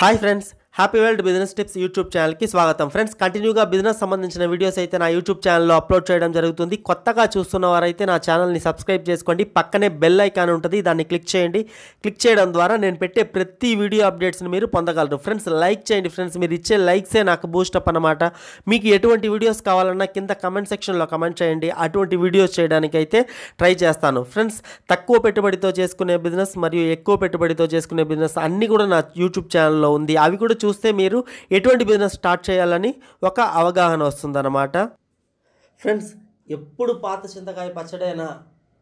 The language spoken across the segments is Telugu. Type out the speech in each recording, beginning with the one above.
Hi friends, happy world business tips YouTube ఛానల్కి స్వాగతం ఫ్రెండ్స్ కంటిన్యూగా బిజినెస్ సంబంధించిన వీడియోస్ అయితే నా యూట్యూబ్ ఛానల్లో అప్లోడ్ చేయడం జరుగుతుంది కొత్తగా చూస్తున్న వారైతే నా ఛానల్ని సబ్స్క్రైబ్ చేసుకోండి పక్కనే బెల్ ఐకాన్ ఉంటుంది దాన్ని క్లిక్ చేయండి క్లిక్ చేయడం ద్వారా నేను పెట్టే ప్రతి వీడియో అప్డేట్స్ని మీరు పొందగలరు ఫ్రెండ్స్ లైక్ చేయండి ఫ్రెండ్స్ మీరు ఇచ్చే లైక్సే నాకు బూస్టప్ అనమాట మీకు ఎటువంటి వీడియోస్ కావాలన్నా కింద కమెంట్ సెక్షన్లో కమెంట్ చేయండి అటువంటి వీడియోస్ చేయడానికైతే ట్రై చేస్తాను ఫ్రెండ్స్ తక్కువ పెట్టుబడితో చేసుకునే బిజినెస్ మరియు ఎక్కువ పెట్టుబడితో చేసుకునే బిజినెస్ అన్నీ కూడా నా యూట్యూబ్ ఛానల్లో ఉంది అవి కూడా చూస్తే మీరు ఎటువంటి బిజినెస్ స్టార్ట్ చేయాలని ఒక అవగాహన వస్తుందన్నమాట ఫ్రెండ్స్ ఎప్పుడు పాత చింతకాయ పచ్చడైనా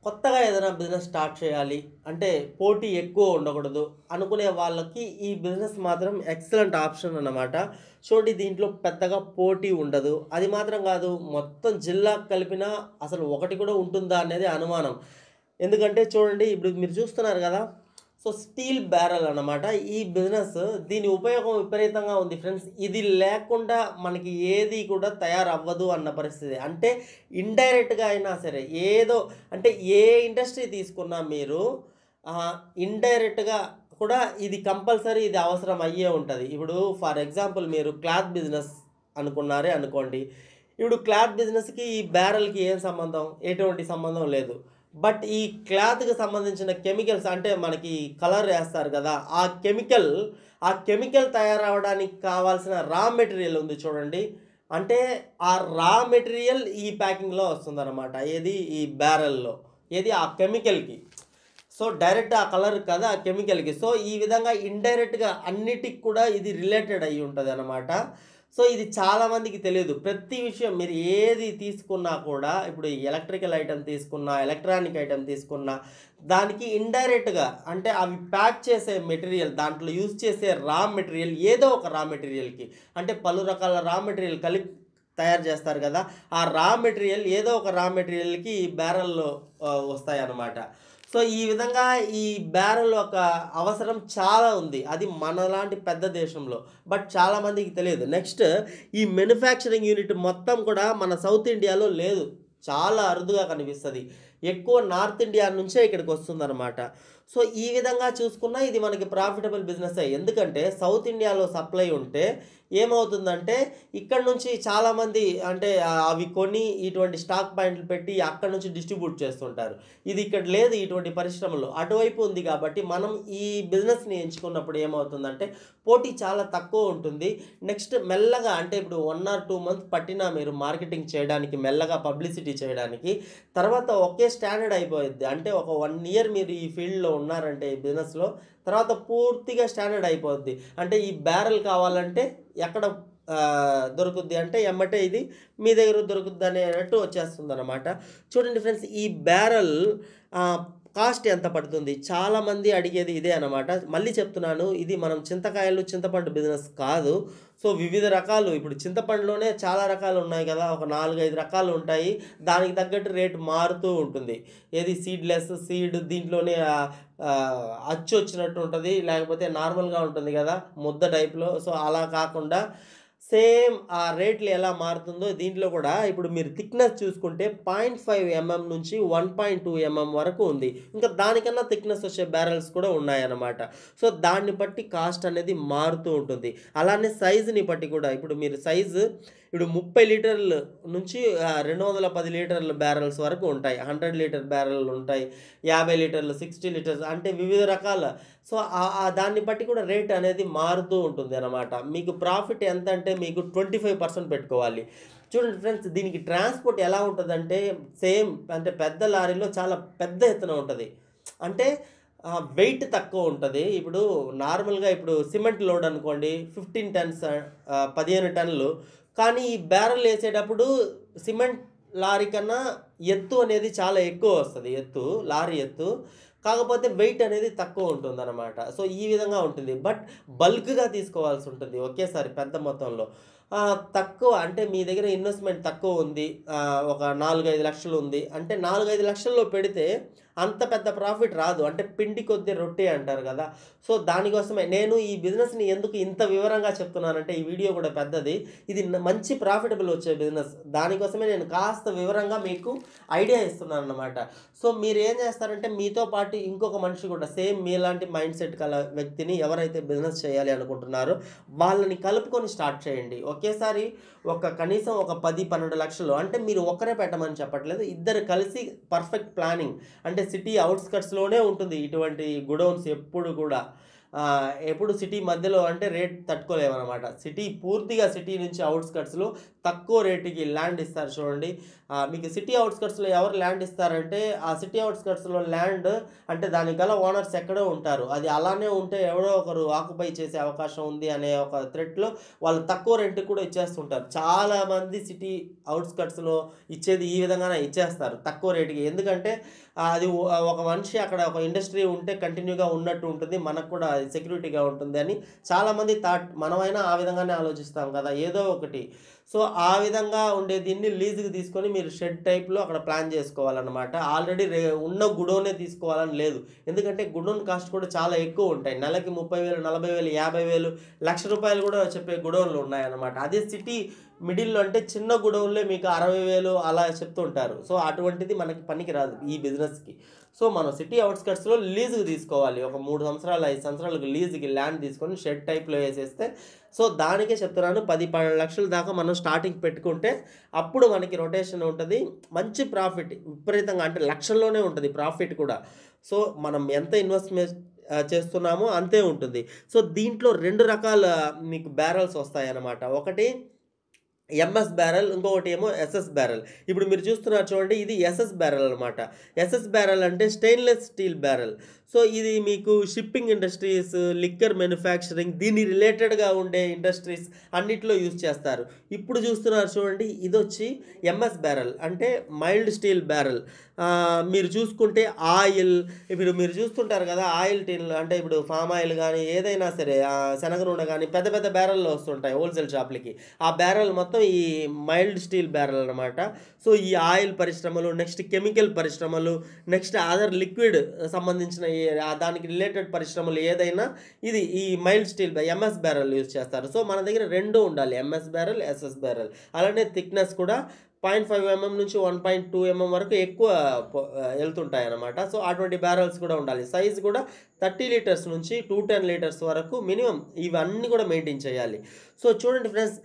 కొత్తగా ఏదైనా బిజినెస్ స్టార్ట్ చేయాలి అంటే పోటీ ఎక్కువ ఉండకూడదు అనుకునే వాళ్ళకి ఈ బిజినెస్ మాత్రం ఎక్సలెంట్ ఆప్షన్ అన్నమాట చూడండి దీంట్లో పెద్దగా పోటీ ఉండదు అది మాత్రం కాదు మొత్తం జిల్లా కలిపినా అసలు ఒకటి కూడా ఉంటుందా అనేది అనుమానం ఎందుకంటే చూడండి ఇప్పుడు మీరు చూస్తున్నారు కదా సో స్టీల్ బ్యారల్ అనమాట ఈ బిజినెస్ దీని ఉపయోగం విపరీతంగా ఉంది ఫ్రెండ్స్ ఇది లేకుండా మనకి ఏది కూడా తయారవ్వదు అన్న పరిస్థితి అంటే ఇండైరెక్ట్గా అయినా సరే ఏదో అంటే ఏ ఇండస్ట్రీ తీసుకున్నా మీరు ఇండైరెక్ట్గా కూడా ఇది కంపల్సరీ ఇది అవసరం అయ్యే ఉంటుంది ఇప్పుడు ఫర్ ఎగ్జాంపుల్ మీరు క్లాత్ బిజినెస్ అనుకున్నారే అనుకోండి ఇప్పుడు క్లాత్ బిజినెస్కి ఈ బ్యారల్కి ఏం సంబంధం ఎటువంటి సంబంధం లేదు బట్ ఈ క్లాత్కి సంబంధించిన కెమికల్స్ అంటే మనకి కలర్ వేస్తారు కదా ఆ కెమికల్ ఆ కెమికల్ తయారవడానికి కావాల్సిన రా మెటీరియల్ ఉంది చూడండి అంటే ఆ రా మెటీరియల్ ఈ ప్యాకింగ్లో వస్తుందన్నమాట ఏది ఈ బ్యారెల్లో ఏది ఆ కెమికల్కి సో డైరెక్ట్ ఆ కలర్ కదా ఆ కెమికల్కి సో ఈ విధంగా ఇండైరెక్ట్గా అన్నిటికి కూడా ఇది రిలేటెడ్ అయ్యి ఉంటుంది అన్నమాట సో ఇది చాలామందికి తెలియదు ప్రతి విషయం మీరు ఏది తీసుకున్నా కూడా ఇప్పుడు ఎలక్ట్రికల్ ఐటెం తీసుకున్నా ఎలక్ట్రానిక్ ఐటెం తీసుకున్నా దానికి ఇండైరెక్ట్గా అంటే అవి ప్యాక్ చేసే మెటీరియల్ దాంట్లో యూజ్ చేసే రా మెటీరియల్ ఏదో ఒక రా మెటీరియల్కి అంటే పలు రకాల రా మెటీరియల్ కలిపి తయారు చేస్తారు కదా ఆ రా మెటీరియల్ ఏదో ఒక రా మెటీరియల్కి బ్యారల్లో వస్తాయి అన్నమాట సో ఈ విధంగా ఈ బ్యారల్ ఒక అవసరం చాలా ఉంది అది మనలాంటి పెద్ద దేశంలో బట్ చాలామందికి తెలియదు నెక్స్ట్ ఈ మ్యానుఫ్యాక్చరింగ్ యూనిట్ మొత్తం కూడా మన సౌత్ ఇండియాలో లేదు చాలా అరుదుగా కనిపిస్తుంది ఎక్కువ నార్త్ ఇండియా నుంచే ఇక్కడికి వస్తుందన్నమాట సో ఈ విధంగా చూసుకున్నా ఇది మనకి ప్రాఫిటబుల్ బిజినెస్ ఎందుకంటే సౌత్ ఇండియాలో సప్లై ఉంటే ఏమవుతుందంటే ఇక్కడ నుంచి చాలామంది అంటే అవి కొని ఇటువంటి స్టాక్ పాయింట్లు పెట్టి అక్కడ నుంచి డిస్ట్రిబ్యూట్ చేస్తుంటారు ఇది ఇక్కడ లేదు ఇటువంటి పరిశ్రమలు అటువైపు ఉంది కాబట్టి మనం ఈ బిజినెస్ని ఎంచుకున్నప్పుడు ఏమవుతుందంటే పోటీ చాలా తక్కువ ఉంటుంది నెక్స్ట్ మెల్లగా అంటే ఇప్పుడు వన్ ఆర్ టూ మంత్స్ పట్టినా మీరు మార్కెటింగ్ చేయడానికి మెల్లగా పబ్లిసిటీ చేయడానికి తర్వాత ఒకే స్టాండర్డ్ అయిపోయింది అంటే ఒక వన్ ఇయర్ మీరు ఈ ఫీల్డ్లో ఉన్నారంటే ఈ బిజినెస్లో తర్వాత పూర్తిగా స్టాండర్డ్ అయిపోద్ది అంటే ఈ బ్యారల్ కావాలంటే ఎక్కడ దొరుకుద్ది అంటే ఎమ్మటే ఇది మీ దగ్గర దొరుకుద్ది అనేటట్టు వచ్చేస్తుంది అనమాట చూడండి ఫ్రెండ్స్ ఈ బ్యారల్ కాస్ట్ ఎంత పడుతుంది చాలామంది అడిగేది ఇదే అనమాట మళ్ళీ చెప్తున్నాను ఇది మనం చింతకాయలు చింతపండు బిజినెస్ కాదు సో వివిధ రకాలు ఇప్పుడు చింతపండులోనే చాలా రకాలు ఉన్నాయి కదా ఒక నాలుగు ఐదు రకాలు ఉంటాయి దానికి తగ్గట్టు రేటు మారుతూ ఉంటుంది ఏది సీడ్లెస్ సీడ్ దీంట్లోనే అచ్చు వచ్చినట్టు ఉంటుంది లేకపోతే నార్మల్గా ఉంటుంది కదా ముద్ద టైప్లో సో అలా కాకుండా సేమ్ ఆ రేట్లు ఎలా మారుతుందో దీంట్లో కూడా ఇప్పుడు మీరు థిక్నెస్ చూసుకుంటే పాయింట్ ఫైవ్ ఎంఎం నుంచి వన్ పాయింట్ టూ ఎంఎం వరకు ఉంది ఇంకా దానికన్నా థిక్నెస్ వచ్చే బ్యారల్స్ కూడా ఉన్నాయన్నమాట సో దాన్ని బట్టి కాస్ట్ అనేది మారుతూ ఉంటుంది అలానే సైజుని బట్టి కూడా ఇప్పుడు మీరు సైజు ఇప్పుడు ముప్పై లీటర్లు నుంచి రెండు వందల పది లీటర్ల బ్యారల్స్ వరకు ఉంటాయి హండ్రెడ్ లీటర్ బ్యారల్ ఉంటాయి యాభై లీటర్లు సిక్స్టీ లీటర్స్ అంటే వివిధ రకాల సో దాన్ని బట్టి కూడా రేట్ అనేది మారుతూ ఉంటుంది అనమాట మీకు ప్రాఫిట్ ఎంత అంటే మీకు ట్వంటీ ఫైవ్ పర్సెంట్ పెట్టుకోవాలి చూడండి ఫ్రెండ్స్ దీనికి ట్రాన్స్పోర్ట్ ఎలా ఉంటుందంటే సేమ్ అంటే పెద్ద లారీలో చాలా పెద్ద ఎత్తున ఉంటుంది అంటే వెయిట్ తక్కువ ఉంటుంది ఇప్పుడు నార్మల్గా ఇప్పుడు సిమెంట్ లోడ్ అనుకోండి ఫిఫ్టీన్ టన్స్ పదిహేను టన్నులు కానీ ఈ బ్యారల్ వేసేటప్పుడు సిమెంట్ లారీ కన్నా ఎత్తు అనేది చాలా ఎక్కువ వస్తుంది ఎత్తు లారీ ఎత్తు కాకపోతే వెయిట్ అనేది తక్కువ ఉంటుంది అనమాట సో ఈ విధంగా ఉంటుంది బట్ బల్క్గా తీసుకోవాల్సి ఉంటుంది ఒకేసారి పెద్ద మొత్తంలో తక్కువ అంటే మీ దగ్గర ఇన్వెస్ట్మెంట్ తక్కువ ఉంది ఒక నాలుగైదు లక్షలు ఉంది అంటే నాలుగైదు లక్షల్లో పెడితే అంత పెద్ద ప్రాఫిట్ రాదు అంటే పిండి కొద్ది రొట్టె అంటారు కదా సో దానికోసమే నేను ఈ బిజినెస్ని ఎందుకు ఇంత వివరంగా చెప్తున్నానంటే ఈ వీడియో కూడా పెద్దది ఇది మంచి ప్రాఫిటబుల్ వచ్చే బిజినెస్ దానికోసమే నేను కాస్త వివరంగా మీకు ఐడియా ఇస్తున్నాను అనమాట సో మీరు ఏం చేస్తారంటే మీతో పాటు ఇంకొక మనిషి కూడా సేమ్ మీలాంటి మైండ్ సెట్ గల వ్యక్తిని ఎవరైతే బిజినెస్ చేయాలి అనుకుంటున్నారో వాళ్ళని కలుపుకొని స్టార్ట్ చేయండి ఓకే ఒకేసారి ఒక కనీసం ఒక పది పన్నెండు లక్షలు అంటే మీరు ఒక్కరే పెట్టమని చెప్పట్లేదు ఇద్దరు కలిసి పర్ఫెక్ట్ ప్లానింగ్ అంటే సిటీ అవుట్స్కట్స్లోనే ఉంటుంది ఇటువంటి గుడౌన్స్ ఎప్పుడు కూడా ఎప్పుడు సిటీ మధ్యలో అంటే రేట్ తట్టుకోలేమన్నమాట సిటీ పూర్తిగా సిటీ నుంచి అవుట్స్కట్స్లో తక్కువ రేటుకి ల్యాండ్ ఇస్తారు చూడండి మీకు సిటీ అవుట్స్కట్స్లో ఎవరు ల్యాండ్ ఇస్తారంటే ఆ సిటీ అవుట్స్కట్స్లో ల్యాండ్ అంటే గల ఓనర్స్ ఎక్కడో ఉంటారు అది అలానే ఉంటే ఎవరో ఒకరు ఆక్యుపై చేసే అవకాశం ఉంది అనే ఒక థ్రెట్లో వాళ్ళు తక్కువ రెంట్కి కూడా ఇచ్చేస్తుంటారు చాలామంది సిటీ అవుట్స్కట్స్లో ఇచ్చేది ఈ విధంగానే ఇచ్చేస్తారు తక్కువ రేటుకి ఎందుకంటే అది ఒక మనిషి అక్కడ ఒక ఇండస్ట్రీ ఉంటే కంటిన్యూగా ఉన్నట్టు ఉంటుంది మనకు కూడా సెక్యూరిటీగా ఉంటుంది అని చాలామంది థాట్ మనమైనా ఆ విధంగానే ఆలోచిస్తాం కదా ఏదో ఒకటి సో ఆ విధంగా ఉండే దీన్ని లీజుకి తీసుకొని మీరు షెడ్ టైప్లో అక్కడ ప్లాన్ చేసుకోవాలన్నమాట ఆల్రెడీ రే ఉన్న గుడోనే తీసుకోవాలని లేదు ఎందుకంటే గుడోన్ కాస్ట్ కూడా చాలా ఎక్కువ ఉంటాయి నెలకి ముప్పై వేలు నలభై వేలు యాభై వేలు లక్ష రూపాయలు కూడా చెప్పే గుడోన్లు ఉన్నాయన్నమాట అదే సిటీ మిడిల్లో అంటే చిన్న గొడవలే మీకు అరవై వేలు అలా చెప్తుంటారు సో అటువంటిది మనకి పనికి రాదు ఈ బిజినెస్కి సో మనం సిటీ అవుట్స్కట్స్లో లీజుకి తీసుకోవాలి ఒక మూడు సంవత్సరాలు ఐదు సంవత్సరాలకు లీజుకి ల్యాండ్ తీసుకొని షెడ్ టైప్లో వేసేస్తే సో దానికే చెప్తున్నాను పది పన్నెండు లక్షల దాకా మనం స్టార్టింగ్ పెట్టుకుంటే అప్పుడు మనకి రొటేషన్ ఉంటుంది మంచి ప్రాఫిట్ విపరీతంగా అంటే లక్షల్లోనే ఉంటుంది ప్రాఫిట్ కూడా సో మనం ఎంత ఇన్వెస్ట్మెంట్ చేస్తున్నామో అంతే ఉంటుంది సో దీంట్లో రెండు రకాల మీకు బ్యారల్స్ వస్తాయన్నమాట ఒకటి ఎంఎస్ బ్యారల్ ఇంకొకటి ఏమో ఎస్ఎస్ బ్యారల్ ఇప్పుడు మీరు చూస్తున్నారు చూడండి ఇది ఎస్ఎస్ బ్యారల్ అనమాట ఎస్ఎస్ బ్యారల్ అంటే స్టెయిన్లెస్ స్టీల్ బ్యారల్ సో ఇది మీకు షిప్పింగ్ ఇండస్ట్రీస్ లిక్కర్ మ్యానుఫ్యాక్చరింగ్ దీని రిలేటెడ్గా ఉండే ఇండస్ట్రీస్ అన్నిట్లో యూజ్ చేస్తారు ఇప్పుడు చూస్తున్నారు చూడండి ఇది వచ్చి ఎంఎస్ బ్యారల్ అంటే మైల్డ్ స్టీల్ బ్యారల్ మీరు చూసుకుంటే ఆయిల్ ఇప్పుడు మీరు చూస్తుంటారు కదా ఆయిల్ టీన్లు అంటే ఇప్పుడు ఫామ్ ఆయిల్ కానీ ఏదైనా సరే శనగ నూనె కానీ పెద్ద పెద్ద బ్యారల్లో వస్తుంటాయి హోల్సేల్ షాప్లకి ఆ బ్యారల్ మొత్తం ఈ మైల్డ్ స్టీల్ బ్యారల్ అనమాట సో ఈ ఆయిల్ పరిశ్రమలు నెక్స్ట్ కెమికల్ పరిశ్రమలు నెక్స్ట్ అదర్ లిక్విడ్ సంబంధించిన దానికి రిలేటెడ్ పరిశ్రమలు ఏదైనా ఇది ఈ mild steel MS barrel use చేస్తారు సో మన దగ్గర రెండు ఉండాలి ఎంఎస్ బ్యారల్ ఎస్ఎస్ బ్యారల్ అలానే థిక్నెస్ కూడా పాయింట్ ఫైవ్ ఎంఎం నుంచి వన్ పాయింట్ టూ ఎంఎం వరకు ఎక్కువ వెళ్తుంటాయి అన్నమాట సో అటువంటి బ్యారల్స్ కూడా ఉండాలి సైజ్ కూడా థర్టీ లీటర్స్ నుంచి టూ టెన్ లీటర్స్ వరకు మినిమం ఇవన్నీ కూడా మెయింటైన్ చేయాలి సో చూడండి ఫ్రెండ్స్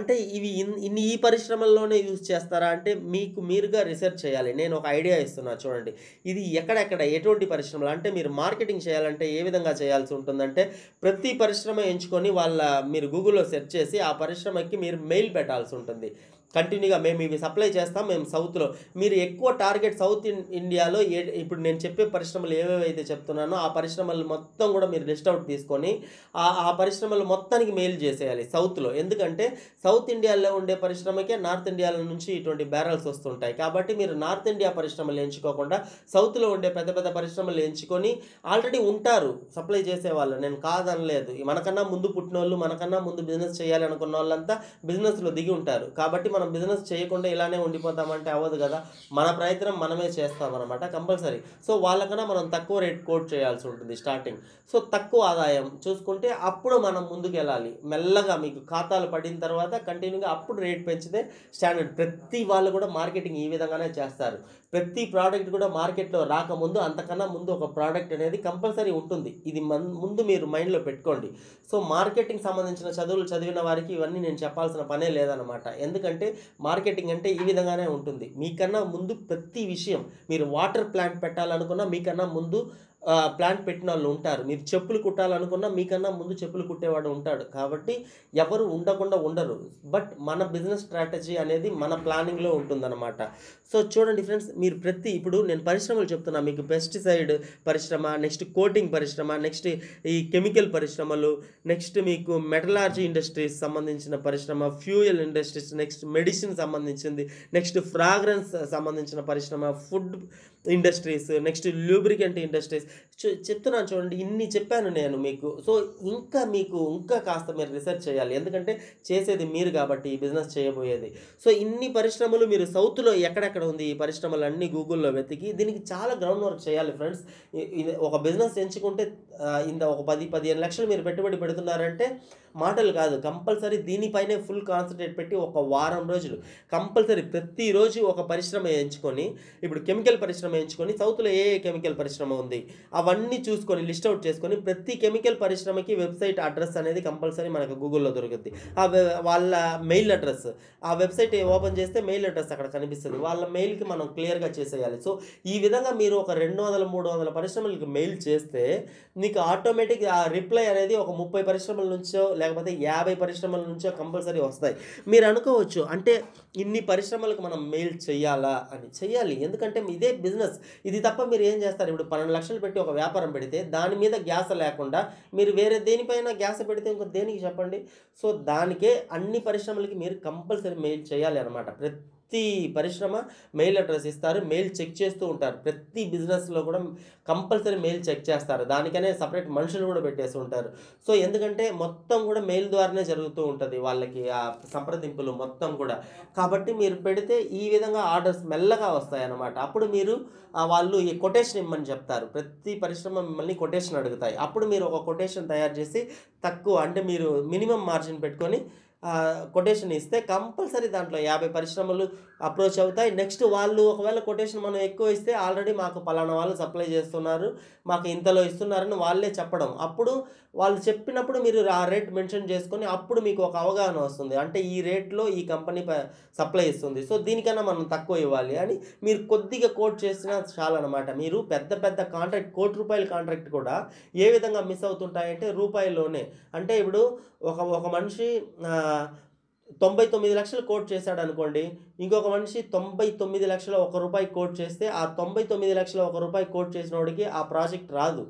అంటే ఇవి ఇన్ని ఈ పరిశ్రమల్లోనే యూజ్ చేస్తారా అంటే మీకు మీరుగా రీసెర్చ్ చేయాలి నేను ఒక ఐడియా ఇస్తున్నా చూడండి ఇది ఎక్కడెక్కడ ఎటువంటి పరిశ్రమలు అంటే మీరు మార్కెటింగ్ చేయాలంటే ఏ విధంగా చేయాల్సి ఉంటుందంటే ప్రతి పరిశ్రమ ఎంచుకొని వాళ్ళ మీరు గూగుల్లో సెర్చ్ చేసి ఆ పరిశ్రమకి మీరు మెయిల్ పెట్టాల్సి ఉంటుంది కంటిన్యూగా మేము ఇవి సప్లై చేస్తాం మేము సౌత్లో మీరు ఎక్కువ టార్గెట్ సౌత్ ఇండియాలో ఏ ఇప్పుడు నేను చెప్పే పరిశ్రమలు ఏవేవైతే చెప్తున్నానో ఆ పరిశ్రమలు మొత్తం కూడా మీరు లిస్ట్ అవుట్ తీసుకొని ఆ ఆ పరిశ్రమలు మొత్తానికి మెయిల్ చేసేయాలి సౌత్లో ఎందుకంటే సౌత్ ఇండియాలో ఉండే పరిశ్రమకే నార్త్ ఇండియాల నుంచి ఇటువంటి బ్యారల్స్ వస్తుంటాయి కాబట్టి మీరు నార్త్ ఇండియా పరిశ్రమలు ఎంచుకోకుండా సౌత్లో ఉండే పెద్ద పెద్ద పరిశ్రమలు ఎంచుకొని ఆల్రెడీ ఉంటారు సప్లై చేసే వాళ్ళు నేను కాదనలేదు మనకన్నా ముందు పుట్టిన వాళ్ళు మనకన్నా ముందు బిజినెస్ చేయాలనుకున్న వాళ్ళంతా బిజినెస్లో దిగి ఉంటారు కాబట్టి మనం బిజినెస్ చేయకుండా ఇలానే ఉండిపోతామంటే అవ్వదు కదా మన ప్రయత్నం మనమే చేస్తామన్నమాట కంపల్సరీ సో వాళ్ళకన్నా మనం తక్కువ రేట్ కోట్ చేయాల్సి ఉంటుంది స్టార్టింగ్ సో తక్కువ ఆదాయం చూసుకుంటే అప్పుడు మనం ముందుకు వెళ్ళాలి మెల్లగా మీకు ఖాతాలు పడిన తర్వాత కంటిన్యూగా అప్పుడు రేట్ పెంచితే స్టాండర్డ్ ప్రతి వాళ్ళు కూడా మార్కెటింగ్ ఈ విధంగానే చేస్తారు ప్రతి ప్రోడక్ట్ కూడా మార్కెట్లో రాకముందు అంతకన్నా ముందు ఒక ప్రోడక్ట్ అనేది కంపల్సరీ ఉంటుంది ఇది మన్ ముందు మీరు మైండ్లో పెట్టుకోండి సో మార్కెటింగ్ సంబంధించిన చదువులు చదివిన వారికి ఇవన్నీ నేను చెప్పాల్సిన పనే లేదనమాట ఎందుకంటే మార్కెటింగ్ అంటే ఈ విధంగానే ఉంటుంది మీకన్నా ముందు ప్రతి విషయం మీరు వాటర్ ప్లాంట్ పెట్టాలనుకున్నా మీకన్నా ముందు ప్లాంట్ పెట్టిన వాళ్ళు ఉంటారు మీరు చెప్పులు కుట్టాలనుకున్నా మీకన్నా ముందు చెప్పులు కుట్టేవాడు ఉంటాడు కాబట్టి ఎవరు ఉండకుండా ఉండరు బట్ మన బిజినెస్ స్ట్రాటజీ అనేది మన ప్లానింగ్లో ఉంటుందన్నమాట సో చూడండి ఫ్రెండ్స్ మీరు ప్రతి ఇప్పుడు నేను పరిశ్రమలు చెప్తున్నా మీకు పెస్టిసైడ్ పరిశ్రమ నెక్స్ట్ కోటింగ్ పరిశ్రమ నెక్స్ట్ ఈ కెమికల్ పరిశ్రమలు నెక్స్ట్ మీకు మెటలార్జీ ఇండస్ట్రీస్ సంబంధించిన పరిశ్రమ ఫ్యూయల్ ఇండస్ట్రీస్ నెక్స్ట్ మెడిసిన్ సంబంధించింది నెక్స్ట్ ఫ్రాగ్రెన్స్ సంబంధించిన పరిశ్రమ food industries next lubricant industries చెప్తున్నాను చూడండి ఇన్ని చెప్పాను నేను మీకు సో ఇంకా మీకు ఇంకా కాస్త మీరు రీసెర్చ్ చేయాలి ఎందుకంటే చేసేది మీరు కాబట్టి ఈ బిజినెస్ చేయబోయేది సో ఇన్ని పరిశ్రమలు మీరు సౌత్లో ఎక్కడెక్కడ ఉంది ఈ పరిశ్రమలు అన్ని గూగుల్లో వెతికి దీనికి చాలా గ్రౌండ్ వర్క్ చేయాలి ఫ్రెండ్స్ ఒక బిజినెస్ ఎంచుకుంటే ఇంత ఒక పది పదిహేను లక్షలు మీరు పెట్టుబడి పెడుతున్నారంటే మాటలు కాదు కంపల్సరీ దీనిపైనే ఫుల్ కాన్సన్ట్రేట్ పెట్టి ఒక వారం రోజులు కంపల్సరీ ప్రతిరోజు ఒక పరిశ్రమ ఎంచుకొని ఇప్పుడు కెమికల్ పరిశ్రమ పరిశ్రమ ఎంచుకొని సౌత్లో ఏ ఏ కెమికల్ పరిశ్రమ ఉంది అవన్నీ చూసుకొని లిస్ట్ అవుట్ చేసుకొని ప్రతి కెమికల్ పరిశ్రమకి వెబ్సైట్ అడ్రస్ అనేది కంపల్సరీ మనకు గూగుల్లో దొరుకుద్ది ఆ వాళ్ళ మెయిల్ అడ్రస్ ఆ వెబ్సైట్ ఓపెన్ చేస్తే మెయిల్ అడ్రస్ అక్కడ కనిపిస్తుంది వాళ్ళ మెయిల్కి మనం క్లియర్గా చేసేయాలి సో ఈ విధంగా మీరు ఒక రెండు వందల మూడు వందల పరిశ్రమలకు మెయిల్ చేస్తే మీకు ఆటోమేటిక్ ఆ రిప్లై అనేది ఒక ముప్పై పరిశ్రమల నుంచో లేకపోతే యాభై పరిశ్రమల నుంచో కంపల్సరీ వస్తాయి మీరు అనుకోవచ్చు అంటే ఇన్ని పరిశ్రమలకు మనం మెయిల్ చేయాలా అని చేయాలి ఎందుకంటే ఇదే బిజినెస్ ఇది తప్ప మీరు ఏం చేస్తారు ఇప్పుడు పన్నెండు లక్షలు పెట్టి ఒక వ్యాపారం పెడితే దాని మీద గ్యాస్ లేకుండా మీరు వేరే దేనిపైన గ్యాస్ పెడితే ఇంకో దేనికి చెప్పండి సో దానికే అన్ని పరిశ్రమలకి మీరు కంపల్సరీ మెయిల్ చేయాలి అనమాట ప్రతి ప్రతి పరిశ్రమ మెయిల్ అడ్రస్ ఇస్తారు మెయిల్ చెక్ చేస్తూ ఉంటారు ప్రతి బిజినెస్లో కూడా కంపల్సరీ మెయిల్ చెక్ చేస్తారు దానికనే సపరేట్ మనుషులు కూడా పెట్టేసి ఉంటారు సో ఎందుకంటే మొత్తం కూడా మెయిల్ ద్వారానే జరుగుతూ ఉంటుంది వాళ్ళకి ఆ సంప్రదింపులు మొత్తం కూడా కాబట్టి మీరు పెడితే ఈ విధంగా ఆర్డర్స్ మెల్లగా వస్తాయి అన్నమాట అప్పుడు మీరు వాళ్ళు ఈ కొటేషన్ ఇమ్మని చెప్తారు ప్రతి పరిశ్రమ మిమ్మల్ని కొటేషన్ అడుగుతాయి అప్పుడు మీరు ఒక కొటేషన్ తయారు చేసి తక్కువ అంటే మీరు మినిమం మార్జిన్ పెట్టుకొని కొటేషన్ ఇస్తే కంపల్సరీ దాంట్లో యాభై పరిశ్రమలు అప్రోచ్ అవుతాయి నెక్స్ట్ వాళ్ళు ఒకవేళ కొటేషన్ మనం ఎక్కువ ఇస్తే ఆల్రెడీ మాకు పలానా వాళ్ళు సప్లై చేస్తున్నారు మాకు ఇంతలో ఇస్తున్నారని వాళ్ళే చెప్పడం అప్పుడు వాళ్ళు చెప్పినప్పుడు మీరు ఆ రేట్ మెన్షన్ చేసుకొని అప్పుడు మీకు ఒక అవగాహన వస్తుంది అంటే ఈ రేట్లో ఈ కంపెనీ సప్లై ఇస్తుంది సో దీనికన్నా మనం తక్కువ ఇవ్వాలి అని మీరు కొద్దిగా కోట్ చేసినా చాలన్నమాట మీరు పెద్ద పెద్ద కాంట్రాక్ట్ కోటి రూపాయల కాంట్రాక్ట్ కూడా ఏ విధంగా మిస్ అవుతుంటాయంటే రూపాయల్లోనే అంటే ఇప్పుడు ఒక ఒక మనిషి తొంభై తొమ్మిది లక్షలు కోట్ చేశాడు అనుకోండి ఇంకొక మనిషి తొంభై తొమ్మిది లక్షల ఒక రూపాయి కోట్ చేస్తే ఆ తొంభై తొమ్మిది లక్షల ఒక రూపాయి కోట్ చేసిన వాడికి ఆ ప్రాజెక్ట్ రాదు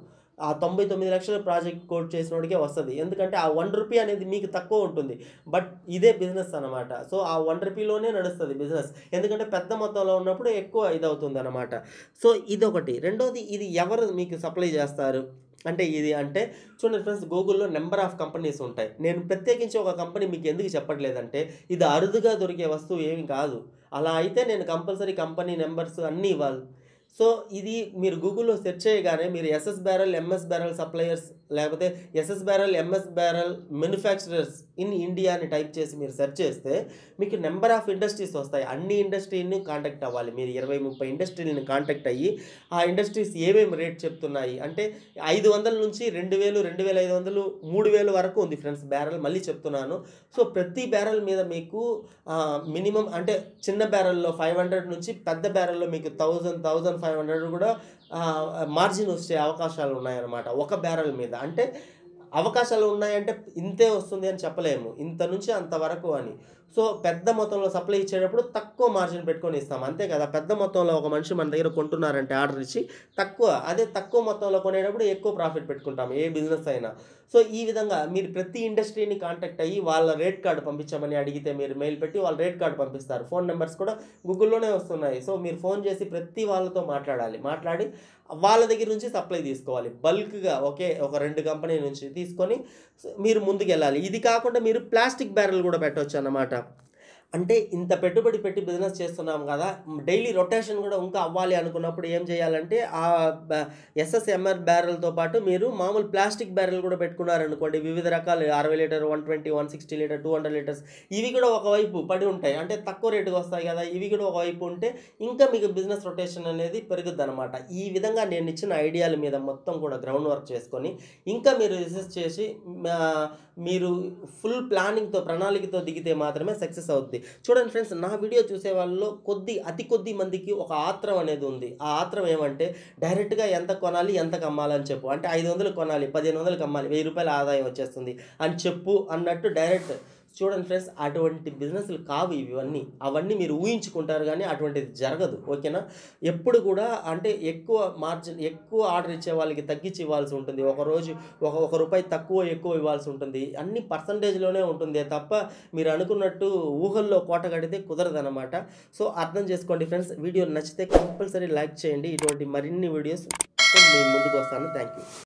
ఆ తొంభై తొమ్మిది లక్షల ప్రాజెక్ట్ కోట్ చేసిన వాడికే వస్తుంది ఎందుకంటే ఆ వన్ రూపీ అనేది మీకు తక్కువ ఉంటుంది బట్ ఇదే బిజినెస్ అనమాట సో ఆ వన్ రూపీలోనే నడుస్తుంది బిజినెస్ ఎందుకంటే పెద్ద మొత్తంలో ఉన్నప్పుడు ఎక్కువ ఇది అవుతుంది అనమాట సో ఇదొకటి రెండోది ఇది ఎవరు మీకు సప్లై చేస్తారు అంటే ఇది అంటే చూడండి ఫ్రెండ్స్ గూగుల్లో నెంబర్ ఆఫ్ కంపెనీస్ ఉంటాయి నేను ప్రత్యేకించి ఒక కంపెనీ మీకు ఎందుకు చెప్పట్లేదంటే ఇది అరుదుగా దొరికే వస్తువు ఏమి కాదు అలా అయితే నేను కంపల్సరీ కంపెనీ నెంబర్స్ అన్నీ ఇవ్వాలి సో ఇది మీరు గూగుల్లో సెర్చ్ చేయగానే మీరు SS barrel MS barrel suppliers లేకపోతే SS barrel MS barrel manufacturers in India అని టైప్ చేసి మీరు సెర్చ్ చేస్తే మీకు నెంబర్ ఆఫ్ ఇండస్ట్రీస్ వస్తాయి అన్ని ఇండస్ట్రీని కాంటాక్ట్ అవ్వాలి మీరు ఇరవై ముప్పై ఇండస్ట్రీలను కాంటాక్ట్ అయ్యి ఆ ఇండస్ట్రీస్ ఏమేమి రేట్ చెప్తున్నాయి అంటే ఐదు వందల నుంచి రెండు వేలు రెండు వేల ఐదు వందలు మూడు వేలు వరకు ఉంది ఫ్రెండ్స్ బ్యారల్ మళ్ళీ చెప్తున్నాను సో ప్రతి బ్యారల్ మీద మీకు మినిమం అంటే చిన్న బ్యారల్లో ఫైవ్ హండ్రెడ్ నుంచి పెద్ద బ్యారల్లో మీకు thousand thousand thousand five hundred కూడా మార్జిన్ వచ్చే అవకాశాలు ఉన్నాయన్నమాట ఒక బ్యారల్ మీద అంటే అవకాశాలు ఉన్నాయంటే ఇంతే వస్తుంది అని చెప్పలేము ఇంత నుంచి అంతవరకు అని సో పెద్ద మొత్తంలో సప్లై ఇచ్చేటప్పుడు తక్కువ మార్జిన్ పెట్టుకొని ఇస్తాం అంతే కదా పెద్ద మొత్తంలో ఒక మనిషి మన దగ్గర కొంటున్నారంటే ఆర్డర్ ఇచ్చి తక్కువ అదే తక్కువ మొత్తంలో కొనేటప్పుడు ఎక్కువ ప్రాఫిట్ పెట్టుకుంటాం ఏ బిజినెస్ అయినా సో ఈ విధంగా మీరు ప్రతి ఇండస్ట్రీని కాంటాక్ట్ అయ్యి వాళ్ళ రేట్ కార్డు పంపించమని అడిగితే మీరు మెయిల్ పెట్టి వాళ్ళ రేట్ కార్డు పంపిస్తారు ఫోన్ నెంబర్స్ కూడా గూగుల్లోనే వస్తున్నాయి సో మీరు ఫోన్ చేసి ప్రతి వాళ్ళతో మాట్లాడాలి మాట్లాడి వాళ్ళ దగ్గర నుంచి సప్లై తీసుకోవాలి బల్క్గా ఒకే ఒక రెండు కంపెనీ నుంచి తీసుకొని మీరు ముందుకు వెళ్ళాలి ఇది కాకుండా మీరు ప్లాస్టిక్ బ్యారెల్ కూడా పెట్టవచ్చు అన్నమాట అంటే ఇంత పెట్టుబడి పెట్టి బిజినెస్ చేస్తున్నాం కదా డైలీ రొటేషన్ కూడా ఇంకా అవ్వాలి అనుకున్నప్పుడు ఏం చేయాలంటే ఆ ఎస్ఎస్ఎంఆర్ బ్యారెల్తో పాటు మీరు మామూలు ప్లాస్టిక్ బ్యారెల్ కూడా పెట్టుకున్నారనుకోండి వివిధ రకాలు అరవై litre one twenty one sixty litre two hundred litres ఇవి కూడా ఒకవైపు పడి ఉంటాయి అంటే తక్కువ రేటుకి వస్తాయి కదా ఇవి కూడా ఒకవైపు ఉంటే ఇంకా మీకు బిజినెస్ రొటేషన్ అనేది పెరుగుద్ది అనమాట ఈ విధంగా నేను ఇచ్చిన ఐడియాల మీద మొత్తం కూడా గ్రౌండ్ వర్క్ చేసుకొని ఇంకా మీరు రిసెస్ చేసి మీరు ఫుల్ ప్లానింగ్తో ప్రణాళికతో దిగితే మాత్రమే సక్సెస్ అవుద్ది చూడండి ఫ్రెండ్స్ నా వీడియో చూసే వాళ్ళలో కొద్ది అతి కొద్ది మందికి ఒక ఆత్రం అనేది ఉంది ఆ ఆత్రం ఏమంటే డైరెక్ట్గా ఎంత కొనాలి ఎంత కమ్మాలని చెప్పు అంటే ఐదు వందలు కొనాలి పదిహేను వందలు కమ్మాలి వెయ్యి రూపాయల ఆదాయం వచ్చేస్తుంది అని చెప్పు అన్నట్టు డైరెక్ట్ చూడండి ఫ్రెండ్స్ అటువంటి బిజినెస్లు కావు ఇవన్నీ అవన్నీ మీరు ఊహించుకుంటారు కానీ అటువంటిది జరగదు ఓకేనా ఎప్పుడు కూడా అంటే ఎక్కువ మార్జిన్ ఎక్కువ ఆర్డర్ ఇచ్చే వాళ్ళకి తగ్గించి ఇవ్వాల్సి ఉంటుంది ఒక రోజు ఒక ఒక రూపాయి తక్కువ ఎక్కువ ఇవ్వాల్సి ఉంటుంది అన్ని పర్సంటేజ్లోనే ఉంటుంది తప్ప మీరు అనుకున్నట్టు ఊహల్లో కోట కడితే కుదరదనమాట సో అర్థం చేసుకోండి ఫ్రెండ్స్ వీడియో నచ్చితే కంపల్సరీ లైక్ చేయండి ఇటువంటి మరిన్ని వీడియోస్ నేను ముందుకు వస్తాను థ్యాంక్ యూ